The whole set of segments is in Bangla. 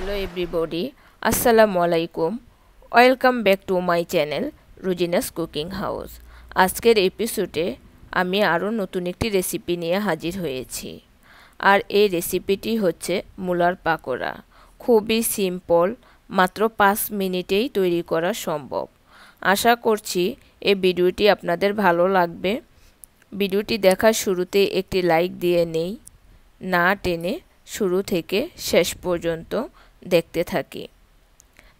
হ্যালো এভরিবডি আসসালামু আলাইকুম welcome back to my channel Rujina's cooking house আজকের এপিসোডে আমি আরও নতুন একটি রেসিপি নিয়ে হাজির হয়েছি আর এই রেসিপিটি হচ্ছে মূলার পাকোড়া খুবই সিম্পল মাত্র পাঁচ মিনিটেই তৈরি করা সম্ভব আশা করছি এই ভিডিওটি আপনাদের ভালো লাগবে ভিডিওটি দেখার শুরুতে একটি লাইক দিয়ে নেই না টেনে শুরু থেকে শেষ পর্যন্ত দেখতে থাকি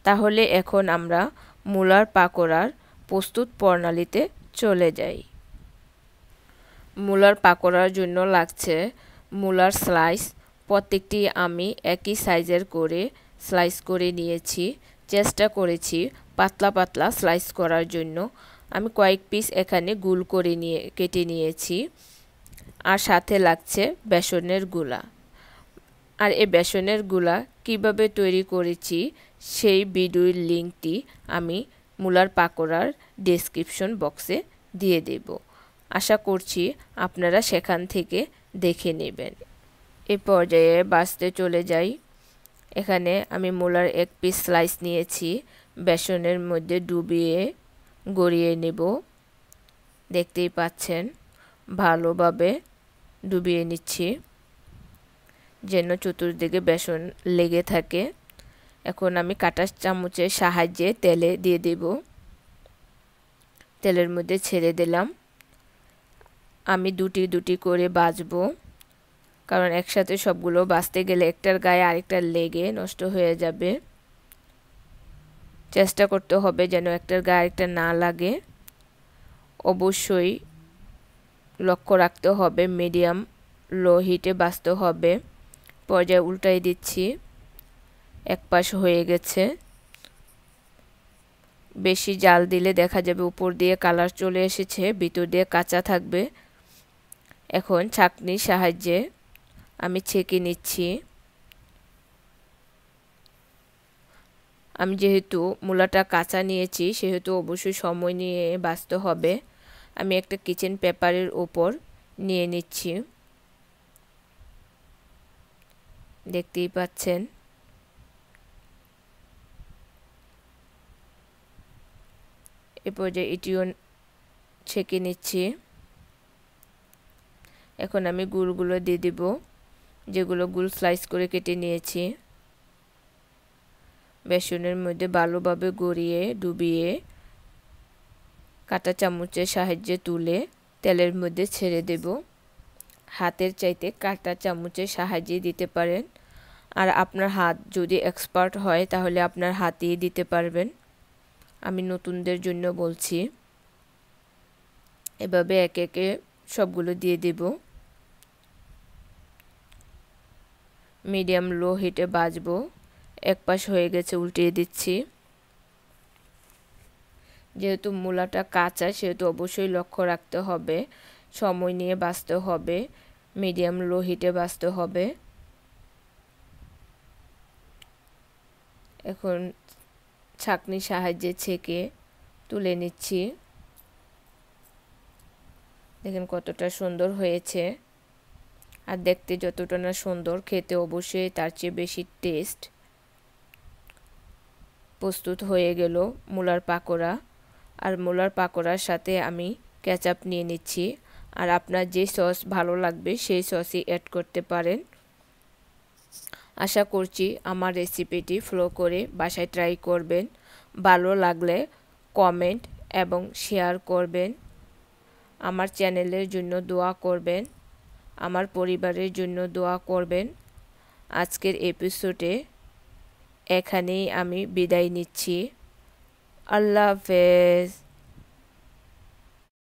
তাহলে এখন আমরা মূলার পাকোড়ার প্রস্তুত প্রণালীতে চলে যাই মূলার পাকোড়ার জন্য লাগছে মূলার স্লাইস প্রত্যেকটি আমি একই সাইজের করে স্লাইস করে নিয়েছি চেষ্টা করেছি পাতলা পাতলা স্লাইস করার জন্য আমি কয়েক পিস এখানে গুল করে নিয়ে কেটে নিয়েছি আর সাথে লাগছে বেসনের গুলা আর এই বেসনের গুলা কিভাবে তৈরি করেছি সেই ভিডিওর লিঙ্কটি আমি মূলার পাকোড়ার ডেসক্রিপশন বক্সে দিয়ে দেব আশা করছি আপনারা সেখান থেকে দেখে নেবেন এ পর্যায়ে বাঁচতে চলে যাই এখানে আমি মূলার এক পিস স্লাইস নিয়েছি বেসনের মধ্যে ডুবিয়ে গড়িয়ে নেব দেখতেই পাচ্ছেন ভালোভাবে ডুবিয়ে নিচ্ছি যেন চতুর্দিকে বেসন লেগে থাকে এখন আমি কাটা চামচের সাহায্যে তেলে দিয়ে দেব তেলের মধ্যে ছেড়ে দিলাম আমি দুটি দুটি করে বাজবো কারণ একসাথে সবগুলো বাঁচতে গেলে একটার গায়ে আরেকটার লেগে নষ্ট হয়ে যাবে চেষ্টা করতে হবে যেন একটার গায়ে আরেকটা না লাগে অবশ্যই লক্ষ্য রাখতে হবে মিডিয়াম লো হিটে বাঁচতে হবে পর্যায়ে উল্টাই দিচ্ছি এক পাশ হয়ে গেছে বেশি জাল দিলে দেখা যাবে উপর দিয়ে কালার চলে এসেছে ভিতর দিয়ে কাঁচা থাকবে এখন ছাকনির সাহায্যে আমি ছেঁকে নিচ্ছি আমি যেহেতু মূলাটা কাঁচা নিয়েছি সেহেতু অবশ্যই সময় নিয়ে বাঁচতে হবে আমি একটা কিচেন পেপারের ওপর নিয়ে নিচ্ছি দেখতেই পাচ্ছেন এরপর যে এটিও ছেঁকে নিচ্ছি এখন আমি গুড়গুলো দিয়ে দিব যেগুলো গুল স্লাইস করে কেটে নিয়েছি বেসনের মধ্যে ভালোভাবে গড়িয়ে ডুবিয়ে কাটা চামচের সাহায্যে তুলে তেলের মধ্যে ছেড়ে দেবো হাতের চাইতে কাঁটা চামচের সাহায্যে দিতে পারেন আর আপনার হাত যদি এক্সপার্ট হয় তাহলে আপনার হাতেই দিতে পারবেন আমি নতুনদের জন্য বলছি এভাবে একে একে সবগুলো দিয়ে দেব মিডিয়াম লো হিটে বাজবো এক পাশ হয়ে গেছে উল্টিয়ে দিচ্ছি যেহেতু মূলাটা কাঁচা সেহেতু অবশ্যই লক্ষ্য রাখতে হবে সময় নিয়ে বাঁচতে হবে মিডিয়াম লো হিটে বাঁচতে হবে এখন ছাকনির সাহায্যে ছেঁকে তুলে নিচ্ছি দেখেন কতটা সুন্দর হয়েছে আর দেখতে যতটা না সুন্দর খেতে অবশ্যই তার চেয়ে বেশি টেস্ট প্রস্তুত হয়ে গেল মুলার পাকোড়া আর মুলার পাকোড়ার সাথে আমি ক্যাচআপ নিয়ে নিচ্ছি আর আপনার যে সস ভালো লাগবে সেই সসই অ্যাড করতে পারেন আশা করছি আমার রেসিপিটি ফ্লো করে বাসায় ট্রাই করবেন ভালো লাগলে কমেন্ট এবং শেয়ার করবেন আমার চ্যানেলের জন্য দোয়া করবেন আমার পরিবারের জন্য দোয়া করবেন আজকের এপিসোডে এখানেই আমি বিদায় নিচ্ছি আল্লাহ হাফেজ